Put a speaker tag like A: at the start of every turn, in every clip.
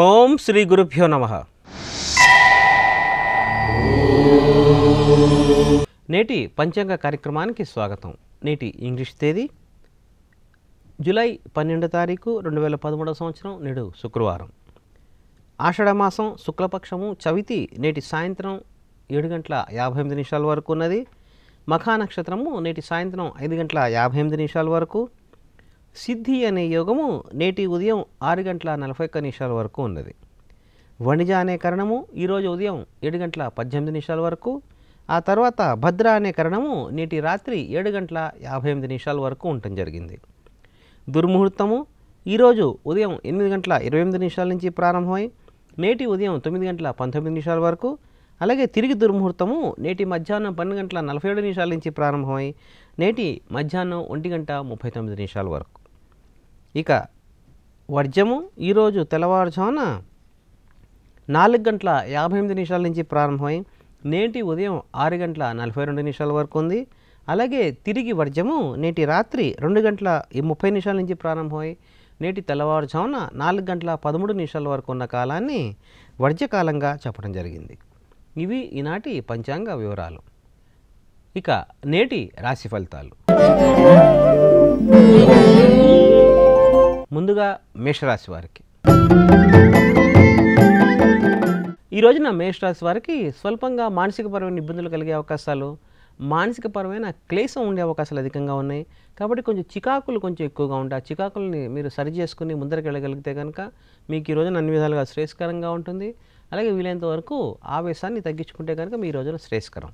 A: ఓం శ్రీ గురుభ్యో నమ నేటి పంచాంగ కార్యక్రమానికి స్వాగతం నేటి ఇంగ్లీష్ తేదీ జూలై పన్నెండు తారీఖు రెండు వేల పదమూడవ సంవత్సరం నేడు శుక్రవారం ఆషాఢమాసం శుక్లపక్షము చవితి నేటి సాయంత్రం ఏడు గంటల యాభై ఎనిమిది నిమిషాల వరకు ఉన్నది మఖా నక్షత్రము నేటి సాయంత్రం ఐదు గంటల యాభై ఎనిమిది నిమిషాల వరకు సిద్ధి అనే యోగము నేటి ఉదయం ఆరు గంటల నలభై ఒక్క నిమిషాల వరకు ఉన్నది వణిజ అనే కరణము ఈరోజు ఉదయం ఏడు గంటల పద్దెనిమిది నిమిషాల వరకు ఆ తర్వాత భద్ర అనే కరణము నేటి రాత్రి ఏడు గంటల యాభై ఎనిమిది నిమిషాల వరకు ఉండటం జరిగింది దుర్ముహూర్తము ఈరోజు ఉదయం ఎనిమిది గంటల ఇరవై ఎనిమిది నిమిషాల నుంచి ప్రారంభమై నేటి ఉదయం తొమ్మిది గంటల పంతొమ్మిది నిమిషాల వరకు అలాగే తిరిగి దుర్ముహూర్తము నేటి మధ్యాహ్నం పన్నెండు గంటల నలభై ఏడు నిమిషాల నుంచి ప్రారంభమై నేటి మధ్యాహ్నం ఒంటి గంట ముప్పై తొమ్మిది నిమిషాల వరకు ఇక వర్జము ఈరోజు తెల్లవారుజామున నాలుగు గంటల యాభై ఎనిమిది నిమిషాల నుంచి ప్రారంభమై నేటి ఉదయం ఆరు గంటల నలభై రెండు నిమిషాల వరకు ఉంది అలాగే తిరిగి వర్జము నేటి రాత్రి రెండు గంటల ముప్పై నిమిషాల నుంచి ప్రారంభమై నేటి తెల్లవారుజామున నాలుగు గంటల పదమూడు నిమిషాల వరకు ఉన్న కాలాన్ని వర్జకాలంగా చెప్పడం జరిగింది ఇవి ఈనాటి పంచాంగ వివరాలు ఇక నేటి రాశి ఫలితాలు ముందుగా మేషరాశి వారికి ఈ రోజున మేషరాశి వారికి స్వల్పంగా మానసికపరమైన ఇబ్బందులు కలిగే అవకాశాలు మానసికపరమైన క్లేశం ఉండే అవకాశాలు అధికంగా ఉన్నాయి కాబట్టి కొంచెం చికాకులు కొంచెం ఎక్కువగా ఉంటాయి ఆ చికాకుల్ని మీరు సరి చేసుకుని ముందరికి వెళ్ళగలిగితే కనుక మీకు ఈ రోజున అన్ని విధాలుగా శ్రేయస్కరంగా ఉంటుంది అలాగే వీలైనంత వరకు ఆవేశాన్ని తగ్గించుకుంటే కనుక మీ రోజున శ్రేయస్కరం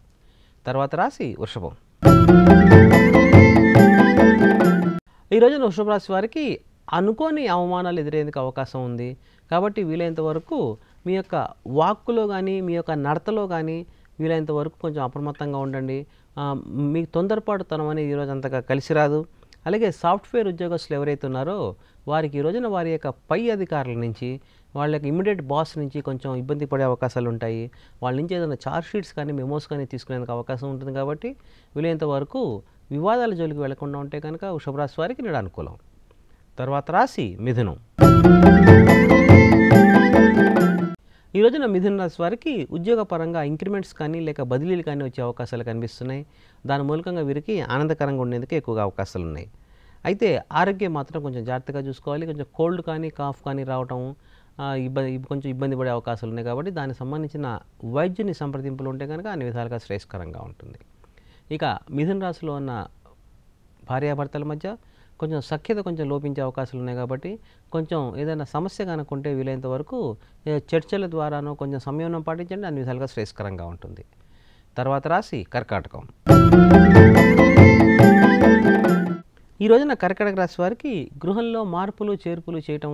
A: తర్వాత రాసి వృషభం ఈ రోజున వృషభ రాశి వారికి అనుకోని అవమానాలు ఎదురేందుకు అవకాశం ఉంది కాబట్టి వీలైనంత వరకు మీ యొక్క వాక్కులో కానీ మీ యొక్క నడతలో కానీ వీలైనంత వరకు కొంచెం అప్రమత్తంగా ఉండండి మీకు తనం అనేది ఈరోజు అంతగా కలిసి రాదు అలాగే సాఫ్ట్వేర్ ఉద్యోగస్తులు ఎవరైతే ఉన్నారో వారికి ఈ రోజున వారి యొక్క పై అధికారుల నుంచి వాళ్ళ యొక్క ఇమీడియట్ బాస్ నుంచి కొంచెం ఇబ్బంది పడే అవకాశాలు ఉంటాయి వాళ్ళ నుంచి ఏదైనా చార్జ్ షీట్స్ కానీ మెమోస్ కానీ తీసుకునేందుకు అవకాశం ఉంటుంది కాబట్టి వీలైనంత వరకు వివాదాల జోలికి వెళ్లకుండా ఉంటే కనుక వృషభరాశి వారికి నేను అనుకూలం తర్వాత రాశి మిథునం ఈ రోజున మిథున రాశి వారికి ఉద్యోగపరంగా ఇంక్రిమెంట్స్ కానీ లేక బదిలీలు కానీ వచ్చే అవకాశాలు కనిపిస్తున్నాయి దాని మూలకంగా వీరికి ఆనందకరంగా ఉండేందుకు ఎక్కువగా అవకాశాలు ఉన్నాయి అయితే ఆరోగ్యం మాత్రం కొంచెం జాగ్రత్తగా చూసుకోవాలి కొంచెం కోల్డ్ కానీ కాఫ్ కానీ రావటం ఇబ్బంది కొంచెం ఇబ్బంది పడే అవకాశాలు ఉన్నాయి కాబట్టి దానికి సంబంధించిన వైద్యుని సంప్రదింపులు ఉంటే కనుక అన్ని విధాలుగా శ్రేయస్కరంగా ఉంటుంది ఇక మిథున రాశిలో ఉన్న భార్యాభర్తల మధ్య కొంచెం సఖ్యత కొంచెం లోపించే అవకాశాలు ఉన్నాయి కాబట్టి కొంచెం ఏదైనా సమస్య కనుక్కుంటే వీలైనంత వరకు చర్చల ద్వారానో కొంచెం సంయమనం పాటించండి అన్ని విధాలుగా శ్రేయస్కరంగా ఉంటుంది తర్వాత రాసి కర్కాటకం ఈ రోజున కర్కాటక రాశి వారికి గృహంలో మార్పులు చేర్పులు చేయటం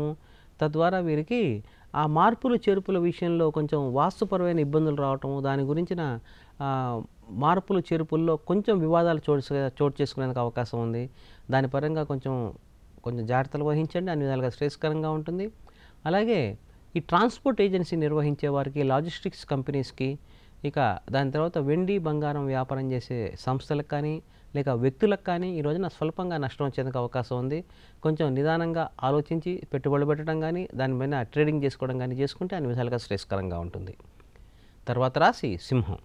A: తద్వారా వీరికి ఆ మార్పులు చేర్పుల విషయంలో కొంచెం వాస్తుపరమైన ఇబ్బందులు రావటము దాని గురించిన మార్పులు చేర్పుల్లో కొంచెం వివాదాలు చోటు చోటు చేసుకునేందుకు అవకాశం ఉంది దాని పరంగా కొంచెం కొంచెం జాగ్రత్తలు వహించండి అన్ని విధాలుగా శ్రేయస్కరంగా ఉంటుంది అలాగే ఈ ట్రాన్స్పోర్ట్ ఏజెన్సీ నిర్వహించే వారికి లాజిస్టిక్స్ కంపెనీస్కి ఇక దాని తర్వాత వెండి బంగారం వ్యాపారం చేసే సంస్థలకు కానీ లేక వ్యక్తులకు కానీ ఈ రోజున స్వల్పంగా నష్టం వచ్చేందుకు అవకాశం ఉంది కొంచెం నిదానంగా ఆలోచించి పెట్టుబడులు పెట్టడం కానీ దానిపైన ట్రేడింగ్ చేసుకోవడం కానీ చేసుకుంటే అన్ని విధాలుగా శ్రేయస్కరంగా ఉంటుంది తర్వాత రాసి సింహం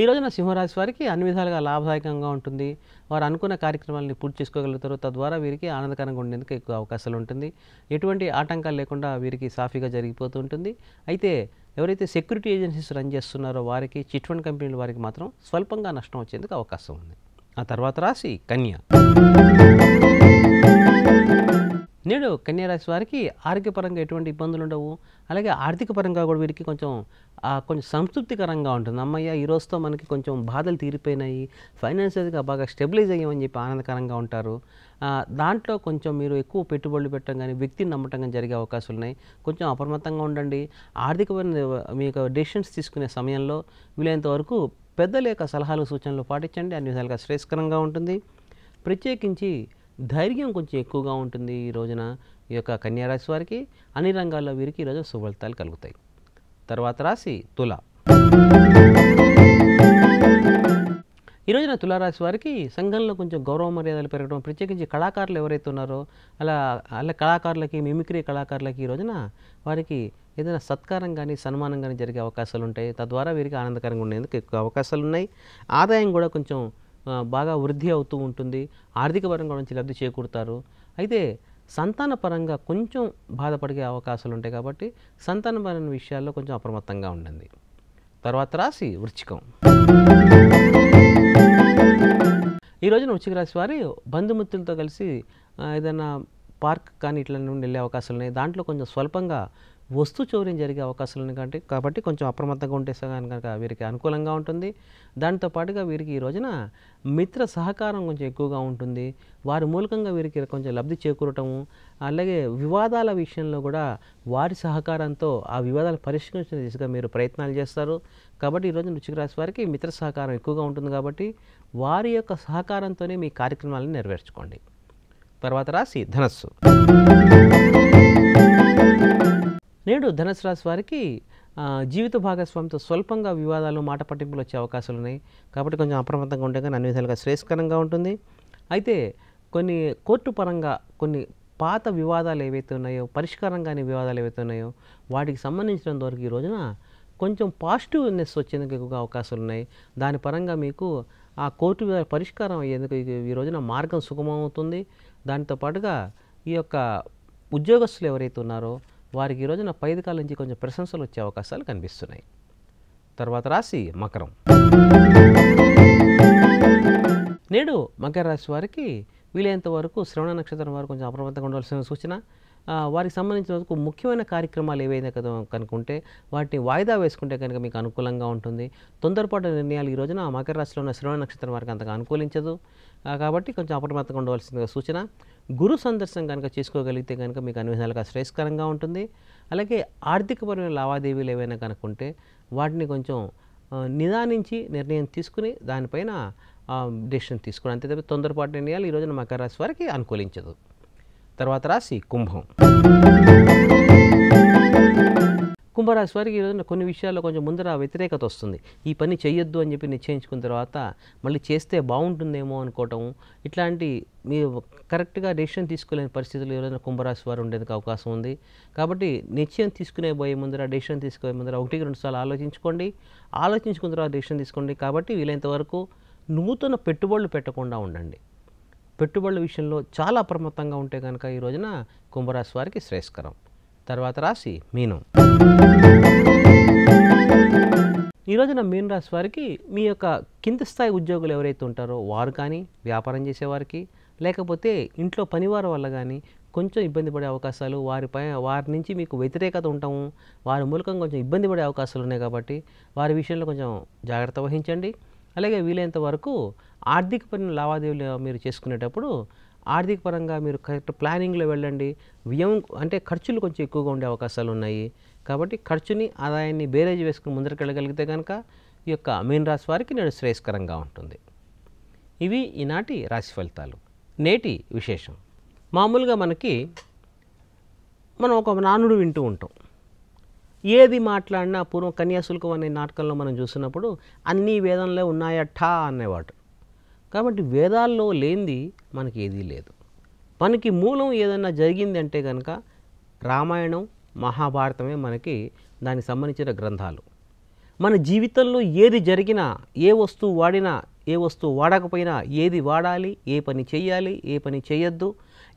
A: ఈ రోజున సింహరాశి వారికి అన్ని విధాలుగా లాభదాయకంగా ఉంటుంది వారు అనుకున్న కార్యక్రమాలను పూర్తి చేసుకోగలుగుతారు తద్వారా వీరికి ఆనందకరంగా ఉండేందుకు ఎక్కువ అవకాశాలు ఉంటుంది ఎటువంటి ఆటంకాలు లేకుండా వీరికి సాఫీగా జరిగిపోతూ ఉంటుంది అయితే ఎవరైతే సెక్యూరిటీ ఏజెన్సీస్ రన్ చేస్తున్నారో వారికి చిట్ ఫండ్ కంపెనీల వారికి మాత్రం స్వల్పంగా నష్టం వచ్చేందుకు అవకాశం ఉంది ఆ తర్వాత రాశి కన్య నేడు కన్యారాశి వారికి ఆరోగ్యపరంగా ఎటువంటి ఇబ్బందులు ఉండవు అలాగే ఆర్థిక పరంగా కూడా వీరికి కొంచెం కొంచెం సంతృప్తికరంగా ఉంటుంది అమ్మయ్య ఈ రోజుతో మనకి కొంచెం బాధలు తీరిపోయినాయి ఫైనాన్షియల్గా బాగా స్టెబిలైజ్ అయ్యామని చెప్పి ఆనందకరంగా ఉంటారు దాంట్లో కొంచెం మీరు ఎక్కువ పెట్టుబడులు పెట్టడం కానీ వ్యక్తిని నమ్మటం కానీ జరిగే అవకాశాలు ఉన్నాయి కొంచెం అప్రమత్తంగా ఉండండి ఆర్థికపరమైన మీ యొక్క డెసిషన్స్ తీసుకునే సమయంలో వీలైనంత వరకు పెద్దల యొక్క సలహాలు సూచనలు పాటించండి అన్ని విధాలుగా శ్రేయస్కరంగా ఉంటుంది ప్రత్యేకించి ధైర్యం కొంచెం ఎక్కువగా ఉంటుంది ఈ రోజున ఈ యొక్క కన్యారాశి వారికి అన్ని రంగాల్లో వీరికి ఈరోజు సుఫలితాలు కలుగుతాయి తర్వాత రాశి తుల ఈ రోజున తులారాశి వారికి సంఘంలో కొంచెం గౌరవ మర్యాదలు పెరగడం ప్రత్యేకించి కళాకారులు ఎవరైతే ఉన్నారో అలా అలా కళాకారులకి మిమిక్రీ కళాకారులకి ఈ రోజున వారికి ఏదైనా సత్కారం కానీ సన్మానం కానీ జరిగే అవకాశాలు ఉంటాయి తద్వారా వీరికి ఆనందకరంగా ఉండేందుకు ఎక్కువ అవకాశాలు ఉన్నాయి ఆదాయం కూడా కొంచెం బాగా వృద్ధి అవుతూ ఉంటుంది ఆర్థిక పరంగా నుంచి లబ్ధి చేకూరుతారు అయితే సంతాన పరంగా కొంచెం బాధపడే అవకాశాలు ఉంటాయి కాబట్టి సంతానపరమైన విషయాల్లో కొంచెం అప్రమత్తంగా ఉండండి తర్వాత రాశి వృచ్చికం ఈ రోజున వృచ్చిక రాశి వారి బంధుమిత్రులతో కలిసి ఏదైనా పార్క్ కానీ ఇట్లా నుండి వెళ్ళే అవకాశాలు ఉన్నాయి దాంట్లో కొంచెం స్వల్పంగా వస్తు చౌర్యం జరిగే అవకాశాలు కంటే కాబట్టి కొంచెం అప్రమత్తంగా ఉంటే కనుక వీరికి అనుకూలంగా ఉంటుంది దానితో పాటుగా వీరికి ఈ రోజున మిత్ర సహకారం కొంచెం ఎక్కువగా ఉంటుంది వారి మూలకంగా వీరికి కొంచెం లబ్ధి చేకూరటము అలాగే వివాదాల విషయంలో కూడా వారి సహకారంతో ఆ వివాదాలు పరిష్కరించిన దిశగా మీరు ప్రయత్నాలు చేస్తారు కాబట్టి ఈరోజు రుచికి రాశి వారికి మిత్ర సహకారం ఎక్కువగా ఉంటుంది కాబట్టి వారి యొక్క సహకారంతోనే మీ కార్యక్రమాలను నెరవేర్చుకోండి తర్వాత రాశి ధనస్సు నేడు ధనుసు రాశి వారికి జీవిత భాగస్వామితో స్వల్పంగా వివాదాలు మాట పట్టింపులు వచ్చే అవకాశాలు ఉన్నాయి కాబట్టి కొంచెం అప్రమత్తంగా ఉంటే కానీ అన్ని విధాలుగా శ్రేయస్కరంగా ఉంటుంది అయితే కొన్ని కోర్టు పరంగా కొన్ని పాత వివాదాలు ఏవైతే ఉన్నాయో పరిష్కారం కాని వివాదాలు ఏవైతే ఉన్నాయో వాటికి సంబంధించినంత వరకు ఈ రోజున కొంచెం పాజిటివ్నెస్ వచ్చేందుకు ఎక్కువగా అవకాశాలు ఉన్నాయి దాని పరంగా మీకు ఆ కోర్టు పరిష్కారం అయ్యేందుకు ఈ రోజున మార్గం సుగమమవుతుంది దాంతోపాటుగా ఈ యొక్క ఉద్యోగస్తులు ఎవరైతే ఉన్నారో వారికి ఈ రోజున పైదకాల నుంచి కొంచెం ప్రశంసలు వచ్చే అవకాశాలు కనిపిస్తున్నాయి తర్వాత రాశి మకరం నేడు మకర రాశి వారికి వీలైనంత వరకు శ్రవణ నక్షత్రం వారు కొంచెం అప్రమత్తంగా ఉండాల్సిన సూచన వారికి సంబంధించిన వరకు ముఖ్యమైన కార్యక్రమాలు ఏవైనా కదా కనుకుంటే వాటిని వాయిదా వేసుకుంటే కనుక మీకు అనుకూలంగా ఉంటుంది తొందరపాటు నిర్ణయాలు ఈ రోజున మకర రాశిలో ఉన్న శ్రవణ నక్షత్రం వారికి అంతగా అనుకూలించదు కాబట్టి కొంచెం అప్రమత్తంగా ఉండవలసిన సూచన గురు సందర్శనం కనుక చేసుకోగలిగితే కనుక మీకు అన్ని విధాలుగా శ్రేయస్కరంగా ఉంటుంది అలాగే ఆర్థికపరమైన లావాదేవీలు ఏవైనా కనుక ఉంటే వాటిని కొంచెం నిదానించి నిర్ణయం తీసుకుని దానిపైన డెసిషన్ తీసుకోవడం అంతే తప్ప తొందరపాటు నిర్ణయాలు ఈ రోజున మకర రాశి వారికి అనుకూలించదు తర్వాత రాశి కుంభం కుంభరాశి వారికి ఈరోజు కొన్ని విషయాల్లో కొంచెం ముందర వ్యతిరేకత వస్తుంది ఈ పని చేయొద్దు అని చెప్పి నిశ్చయించుకున్న తర్వాత మళ్ళీ చేస్తే బాగుంటుందేమో అనుకోవటం ఇట్లాంటి మీరు కరెక్ట్గా డెసిషన్ తీసుకోలేని పరిస్థితులు ఈరోజున కుంభరాశి వారు ఉండేందుకు అవకాశం ఉంది కాబట్టి నిశ్చయం తీసుకునే పోయే ముందర డెసిషన్ తీసుకునే ముందర ఒకటి రెండు సార్లు ఆలోచించుకోండి ఆలోచించుకున్న తర్వాత డెసిషన్ తీసుకోండి కాబట్టి వీలైనంత వరకు నూతన పెట్టుబడులు పెట్టకుండా ఉండండి పెట్టుబడుల విషయంలో చాలా అప్రమత్తంగా ఉంటే కనుక ఈ రోజున కుంభరాశి వారికి శ్రేయస్కరం తర్వాత రాశి మీనం ఈరోజున రోజున మీన రాశి వారికి మీ యొక్క కింది స్థాయి ఉద్యోగులు ఎవరైతే ఉంటారో వారు కానీ వ్యాపారం చేసేవారికి లేకపోతే ఇంట్లో పనివారి వల్ల కానీ కొంచెం ఇబ్బంది పడే అవకాశాలు వారి పై వారి నుంచి మీకు వ్యతిరేకత ఉంటాము వారి మూలకం కొంచెం ఇబ్బంది పడే అవకాశాలు ఉన్నాయి కాబట్టి వారి విషయంలో కొంచెం జాగ్రత్త వహించండి అలాగే వీలైనంత వరకు ఆర్థిక పని లావాదేవీలు మీరు చేసుకునేటప్పుడు ఆర్థిక పరంగా మీరు కరెక్ట్ ప్లానింగ్లో వెళ్ళండి వ్యయం అంటే ఖర్చులు కొంచెం ఎక్కువగా ఉండే అవకాశాలు ఉన్నాయి కాబట్టి ఖర్చుని ఆదాయాన్ని బేరేజ్ వేసుకుని ముందరకెళ్ళగలిగితే కనుక ఈ యొక్క మీన్ రాశి వారికి నేను శ్రేయస్కరంగా ఉంటుంది ఇవి ఈనాటి రాశి ఫలితాలు నేటి విశేషం మామూలుగా మనకి మనం ఒక నానుడు వింటూ ఉంటాం ఏది మాట్లాడినా పూర్వం కన్యాశుల్కం అనే నాటకంలో మనం చూసినప్పుడు అన్ని వేదంలో ఉన్నాయట అనేవాడు కాబట్టి వేదాల్లో లేనిది మనకి ఏదీ లేదు మనకి మూలం ఏదైనా జరిగింది అంటే కనుక రామాయణం మహాభారతమే మనకి దానికి సంబంధించిన గ్రంథాలు మన జీవితంలో ఏది జరిగినా ఏ వస్తువు వాడినా ఏ వస్తువు వాడకపోయినా ఏది వాడాలి ఏ పని చేయాలి ఏ పని చేయొద్దు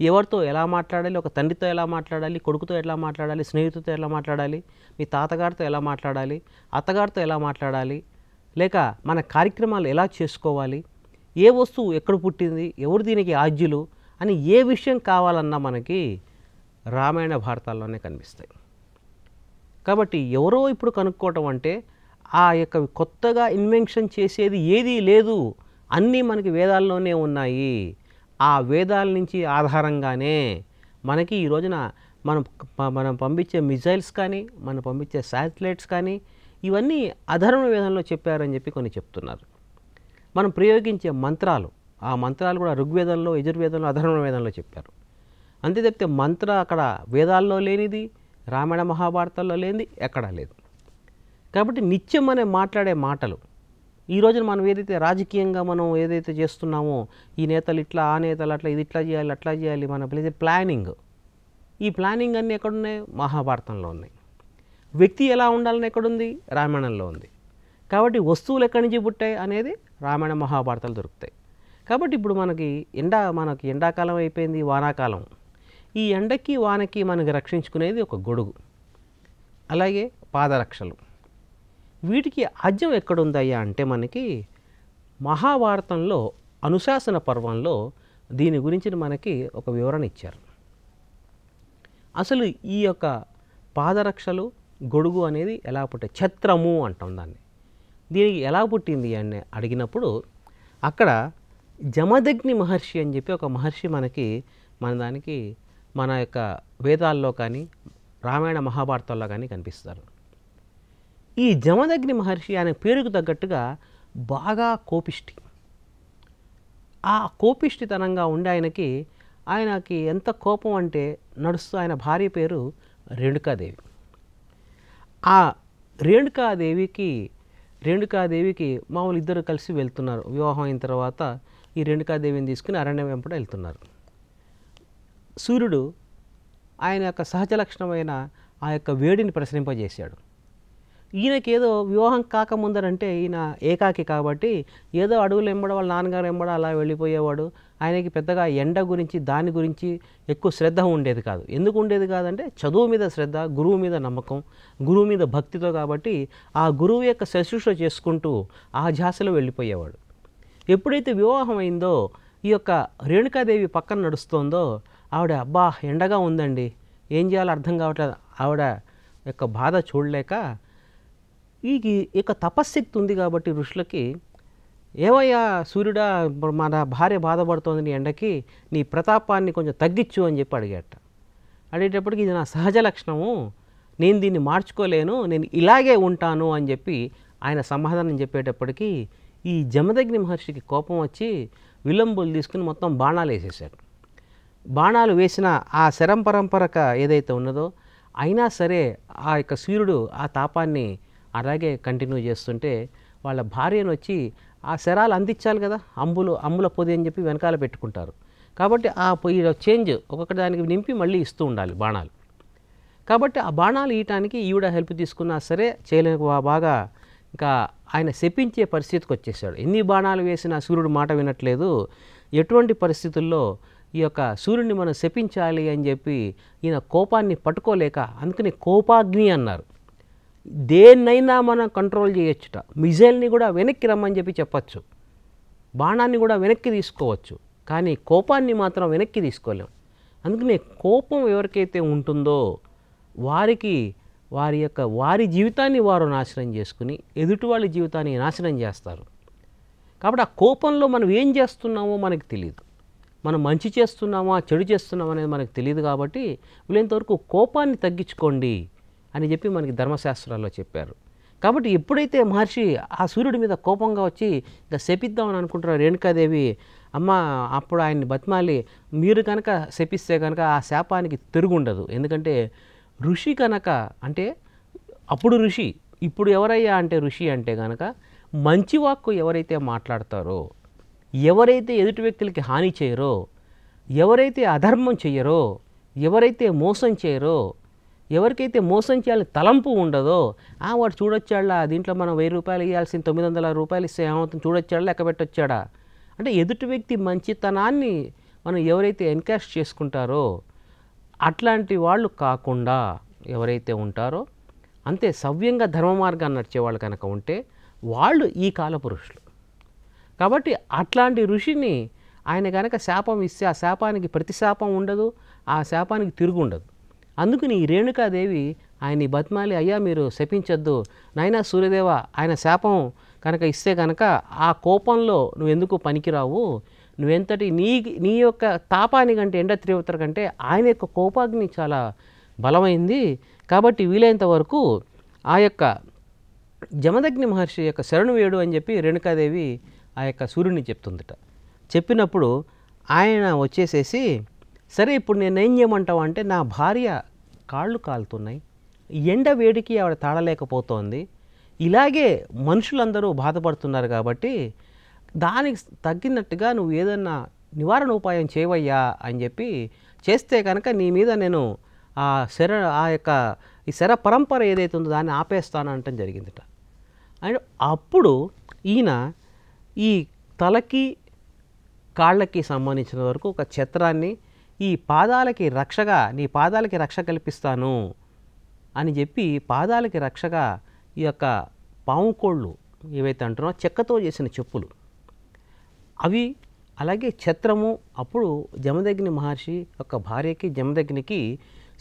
A: ఎవరితో ఎలా మాట్లాడాలి ఒక తండ్రితో ఎలా మాట్లాడాలి కొడుకుతో ఎలా మాట్లాడాలి స్నేహితులతో ఎలా మాట్లాడాలి మీ తాతగారితో ఎలా మాట్లాడాలి అత్తగారితో ఎలా మాట్లాడాలి లేక మన కార్యక్రమాలు ఎలా చేసుకోవాలి ఏ వస్తువు ఎక్కడ పుట్టింది ఎవరు దీనికి ఆద్యులు అని ఏ విషయం కావాలన్నా మనకి రామాయణ భారతాల్లోనే కనిపిస్తాయి కాబట్టి ఎవరో ఇప్పుడు కనుక్కోవటం అంటే ఆ యొక్క కొత్తగా ఇన్వెన్షన్ చేసేది ఏదీ లేదు అన్నీ మనకి వేదాల్లోనే ఉన్నాయి ఆ వేదాల నుంచి ఆధారంగానే మనకి ఈ రోజున మనం మనం పంపించే మిజైల్స్ కానీ మనం పంపించే శాటిలైట్స్ కానీ ఇవన్నీ అధర్మ వేదంలో చెప్పారని చెప్పి కొన్ని చెప్తున్నారు మనం ప్రయోగించే మంత్రాలు ఆ మంత్రాలు కూడా ఋగ్వేదంలో యజుర్వేదంలో అధర్మ వేదంలో చెప్పారు అంతే తప్పితే మంత్ర అక్కడ వేదాల్లో లేనిది రామాయణ మహాభారతాల్లో లేనిది ఎక్కడా లేదు కాబట్టి నిత్యం అనే మాట్లాడే మాటలు ఈ రోజున మనం ఏదైతే రాజకీయంగా మనం ఏదైతే చేస్తున్నామో ఈ నేతలు ఇట్లా ఆ నేతలు అట్లా ఇది ఇట్లా చేయాలి అట్లా చేయాలి మన ప్లానింగ్ ఈ ప్లానింగ్ అన్నీ ఎక్కడున్నాయి మహాభారతంలో ఉన్నాయి వ్యక్తి ఎలా ఉండాలని ఎక్కడుంది రామాయణంలో ఉంది కాబట్టి వస్తువులు ఎక్కడి నుంచి పుట్టాయి అనేది రామాయణ మహాభారతాలు దొరుకుతాయి కాబట్టి ఇప్పుడు మనకి ఎండ మనకి ఎండాకాలం అయిపోయింది వానాకాలం ఈ ఎండకి వానకి మనకి రక్షించుకునేది ఒక గొడుగు అలాగే పాదరక్షలు వీటికి ఆజ్యం ఎక్కడుందయ్యా అంటే మనకి మహాభారతంలో అనుశాసన పర్వంలో దీని గురించి మనకి ఒక వివరణ ఇచ్చారు అసలు ఈ యొక్క పాదరక్షలు గొడుగు అనేది ఎలా పుట్టే ఛత్రము అంటాం దాన్ని దీనికి ఎలా పుట్టింది అని అడిగినప్పుడు అక్కడ జమదగ్ని మహర్షి అని చెప్పి ఒక మహర్షి మనకి మన దానికి మన యొక్క వేదాల్లో కానీ రామాయణ మహాభారతాల్లో కానీ కనిపిస్తారు ఈ జమదగ్ని మహర్షి అనే పేరుకు తగ్గట్టుగా బాగా కోపిష్టి ఆ కోపిష్టితనంగా ఉండే ఆయనకి ఆయనకి ఎంత కోపం అంటే నడుస్తూ ఆయన భార్య పేరు రేణుకాదేవి ఆ రేణుకాదేవికి రేణుకాదేవికి మామూలు ఇద్దరు కలిసి వెళ్తున్నారు వివాహం అయిన తర్వాత ఈ రేణుకాదేవిని తీసుకుని అరణ్యం వెంపట వెళ్తున్నారు సూర్యుడు ఆయన యొక్క సహజ లక్షణమైన ఆ యొక్క వేడిని ప్రసరింపజేశాడు ఈయనకేదో వివాహం కాకముందరంటే ఈయన ఏకాకి కాబట్టి ఏదో అడుగులు ఎంబడ వాళ్ళ నాన్నగారు ఎంబడ అలా వెళ్ళిపోయేవాడు ఆయనకి పెద్దగా ఎండ గురించి దాని గురించి ఎక్కువ శ్రద్ధ ఉండేది కాదు ఎందుకు ఉండేది కాదంటే చదువు మీద శ్రద్ధ గురువు మీద నమ్మకం గురువు మీద భక్తితో కాబట్టి ఆ గురువు యొక్క శశ్రూష చేసుకుంటూ ఆ ఝాసలో వెళ్ళిపోయేవాడు ఎప్పుడైతే వివాహం అయిందో ఈ యొక్క రేణుకాదేవి పక్కన నడుస్తోందో ఆవిడ అబ్బా ఎండగా ఉందండి ఏం చేయాలో అర్థం కావట్లేదు ఆవిడ యొక్క బాధ చూడలేక ఈ యొక్క తపశక్తి ఉంది కాబట్టి ఋషులకి ఏమయ్యా సూర్యుడా మన భార్య బాధపడుతోంది నీ ఎండకి నీ ప్రతాపాన్ని కొంచెం తగ్గించు అని చెప్పి అడిగేట అడిగేటప్పటికి ఇది నా సహజ లక్షణము నేను దీన్ని మార్చుకోలేను నేను ఇలాగే ఉంటాను అని చెప్పి ఆయన సమాధానం చెప్పేటప్పటికి ఈ జమదగ్ని మహర్షికి కోపం వచ్చి విలంబులు తీసుకుని మొత్తం బాణాలు వేసేసాడు బాణాలు వేసిన ఆ శరం పరంపరక ఏదైతే ఉన్నదో అయినా సరే ఆ యొక్క సూర్యుడు ఆ తాపాన్ని అలాగే కంటిన్యూ చేస్తుంటే వాళ్ళ భార్యను వచ్చి ఆ శరాలు అందించాలి కదా అంబులు అంబుల పొది అని చెప్పి వెనకాల పెట్టుకుంటారు కాబట్టి ఆ చేంజ్ ఒక్కొక్క దానికి నింపి మళ్ళీ ఇస్తూ ఉండాలి బాణాలు కాబట్టి ఆ బాణాలు ఇవ్వడానికి ఈవిడ హెల్ప్ తీసుకున్నా సరే చేయలేక బాగా ఇంకా ఆయన శపించే పరిస్థితికి వచ్చేసాడు ఎన్ని బాణాలు వేసినా సూర్యుడు మాట వినట్లేదు ఎటువంటి పరిస్థితుల్లో ఈ యొక్క సూర్యుడిని మనం శపించాలి అని చెప్పి ఈయన కోపాన్ని పట్టుకోలేక అందుకని కోపాగ్ని అన్నారు దేన్నైనా మనం కంట్రోల్ చేయొచ్చుట మిజైల్ని కూడా వెనక్కి రమ్మని చెప్పి చెప్పచ్చు బాణాన్ని కూడా వెనక్కి తీసుకోవచ్చు కానీ కోపాన్ని మాత్రం వెనక్కి తీసుకోలేం అందుకనే కోపం ఎవరికైతే ఉంటుందో వారికి వారి యొక్క వారి జీవితాన్ని వారు నాశనం చేసుకుని ఎదుటి వాళ్ళ జీవితాన్ని నాశనం చేస్తారు కాబట్టి ఆ కోపంలో మనం ఏం చేస్తున్నామో మనకు తెలియదు మనం మంచి చేస్తున్నామా చెడు చేస్తున్నామా అనేది మనకు తెలియదు కాబట్టి వీళ్ళంతవరకు కోపాన్ని తగ్గించుకోండి అని చెప్పి మనకి ధర్మశాస్త్రాల్లో చెప్పారు కాబట్టి ఎప్పుడైతే మహర్షి ఆ సూర్యుడి మీద కోపంగా వచ్చి ఇంకా శపిద్దామని అనుకుంటారు రేణుకాదేవి అమ్మ అప్పుడు ఆయన్ని బతిమాలి మీరు కనుక శపిస్తే కనుక ఆ శాపానికి తిరుగుండదు ఎందుకంటే ఋషి కనుక అంటే అప్పుడు ఋషి ఇప్పుడు ఎవరయ్యా అంటే ఋషి అంటే కనుక మంచి వాక్కు ఎవరైతే మాట్లాడతారో ఎవరైతే ఎదుటి వ్యక్తులకి హాని చేయరో ఎవరైతే అధర్మం చేయరో ఎవరైతే మోసం చేయరో ఎవరికైతే మోసం చేయాలి తలంపు ఉండదో ఆ వాడు చూడొచ్చాడా దీంట్లో మనం వెయ్యి రూపాయలు ఇవ్వాల్సిన తొమ్మిది వందల రూపాయలు ఇస్తే ఏమవుతుంది చూడొచ్చాడా లెక్క పెట్టొచ్చాడా అంటే ఎదుటి వ్యక్తి మంచితనాన్ని మనం ఎవరైతే ఎన్కరేజ్ చేసుకుంటారో అట్లాంటి వాళ్ళు కాకుండా ఎవరైతే ఉంటారో అంతే సవ్యంగా ధర్మ మార్గాన్ని నడిచేవాళ్ళు కనుక ఉంటే వాళ్ళు ఈ కాలపురుషులు కాబట్టి అట్లాంటి ఋషిని ఆయన కనుక శాపం ఇస్తే ఆ శాపానికి ప్రతి శాపం ఉండదు ఆ శాపానికి తిరుగు ఉండదు అందుకని ఈ రేణుకాదేవి ఆయన్ని బతిమాలి అయ్యా మీరు శపించద్దు నాయనా సూర్యదేవ ఆయన శాపం కనుక ఇస్తే కనుక ఆ కోపంలో నువ్వెందుకు పనికిరావు నువ్వెంతటి నీ నీ యొక్క తాపాని కంటే ఎండ తీవ్రత కంటే ఆయన యొక్క కోపాగ్ని చాలా బలమైంది కాబట్టి వీలైనంత వరకు ఆ యొక్క జమదగ్ని మహర్షి యొక్క శరణు వేడు అని చెప్పి రేణుకాదేవి ఆ యొక్క సూర్యుడిని చెప్తుందట చెప్పినప్పుడు ఆయన వచ్చేసేసి సరే ఇప్పుడు నేనేం చేయమంటావు అంటే నా భార్య కాళ్ళు కాలుతున్నాయి ఎండ వేడికి ఆవిడ తాళలేకపోతోంది ఇలాగే మనుషులందరూ బాధపడుతున్నారు కాబట్టి దానికి తగ్గినట్టుగా నువ్వు ఏదన్నా నివారణ ఉపాయం చేయవయ్యా అని చెప్పి చేస్తే కనుక నీ మీద నేను ఆ శర ఆ యొక్క ఈ శర పరంపర ఏదైతే ఉందో దాన్ని అనటం జరిగిందిట అండ్ అప్పుడు ఈయన ఈ తలకి కాళ్ళకి సంబంధించిన వరకు ఒక ఛత్రాన్ని ఈ పాదాలకి రక్షగా నీ పాదాలకి రక్ష కల్పిస్తాను అని చెప్పి పాదాలకి రక్షగా ఈ యొక్క పాముకోళ్ళు ఏవైతే అంటున్నా చెక్కతో చేసిన చెప్పులు అవి అలాగే ఛత్రము అప్పుడు జమదగ్ని మహర్షి యొక్క భార్యకి జమదగ్నికి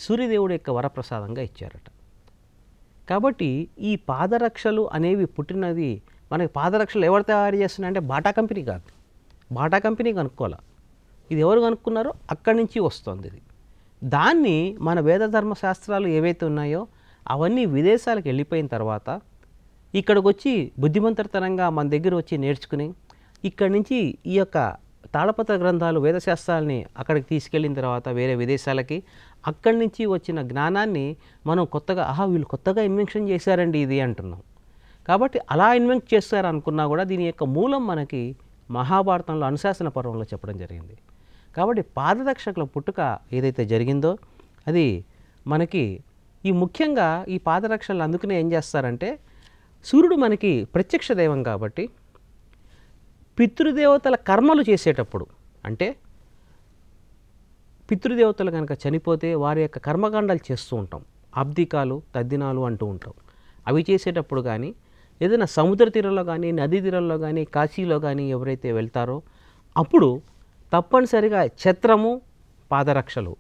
A: సూర్యదేవుడు యొక్క వరప్రసాదంగా ఇచ్చారట కాబట్టి ఈ పాదరక్షలు అనేవి పుట్టినది మనకి పాదరక్షలు ఎవరు తయారు చేస్తున్నాయంటే బాటా కంపెనీ కాదు బాటా కంపెనీ కనుక్కోవాలి ఇది ఎవరు కనుక్కున్నారో అక్కడి నుంచి వస్తుంది ఇది దాన్ని మన వేద ధర్మశాస్త్రాలు ఏవైతే ఉన్నాయో అవన్నీ విదేశాలకు వెళ్ళిపోయిన తర్వాత ఇక్కడికి వచ్చి బుద్ధిమంతరతరంగా మన దగ్గర వచ్చి నేర్చుకుని ఇక్కడి నుంచి ఈ యొక్క తాళపత్ర గ్రంథాలు వేదశాస్త్రాలని అక్కడికి తీసుకెళ్ళిన తర్వాత వేరే విదేశాలకి అక్కడి నుంచి వచ్చిన జ్ఞానాన్ని మనం కొత్తగా ఆహా వీళ్ళు కొత్తగా ఇన్వెన్షన్ చేశారండి ఇది అంటున్నాం కాబట్టి అలా ఇన్వెంట్ చేస్తారనుకున్నా కూడా దీని యొక్క మూలం మనకి మహాభారతంలో అనుశాసన పర్వంలో చెప్పడం జరిగింది కాబట్టి పాదరక్షకుల పుట్టుక ఏదైతే జరిగిందో అది మనకి ఈ ముఖ్యంగా ఈ పాదరక్షలు అందుకునే ఏం చేస్తారంటే సూర్యుడు మనకి ప్రత్యక్ష దైవం కాబట్టి పితృదేవతల కర్మలు చేసేటప్పుడు అంటే పితృదేవతలు కనుక చనిపోతే వారి యొక్క కర్మకాండాలు చేస్తూ ఉంటాం అబ్దికాలు తద్దినాలు అంటూ ఉంటాం అవి చేసేటప్పుడు కానీ ఏదైనా సముద్ర తీరంలో కానీ నదీ తీరంలో కానీ కాశీలో కానీ ఎవరైతే వెళ్తారో అప్పుడు తప్పనిసరిగా ఛత్రము పాదరక్షలు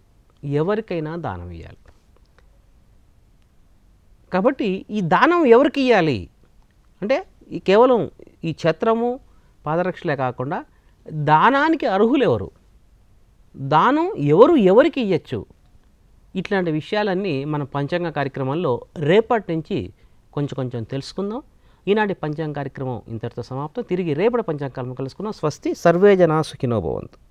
A: ఎవరికైనా దానం ఇవ్వాలి కాబట్టి ఈ దానం ఎవరికి ఇవ్వాలి అంటే ఈ కేవలం ఈ ఛత్రము పాదరక్షలే కాకుండా దానానికి అర్హులు ఎవరు దానం ఎవరు ఎవరికి ఇవ్వచ్చు ఇట్లాంటి విషయాలన్నీ మన పంచాంగ కార్యక్రమంలో రేపటి నుంచి కొంచెం కొంచెం తెలుసుకుందాం ఈనాటి పంచాంగ కార్యక్రమం ఇంతటితో సమాప్తం తిరిగి రేపటి పంచాంగాలను కలుసుకున్నాం స్వస్తి సర్వే జనా సుఖినోభవంతు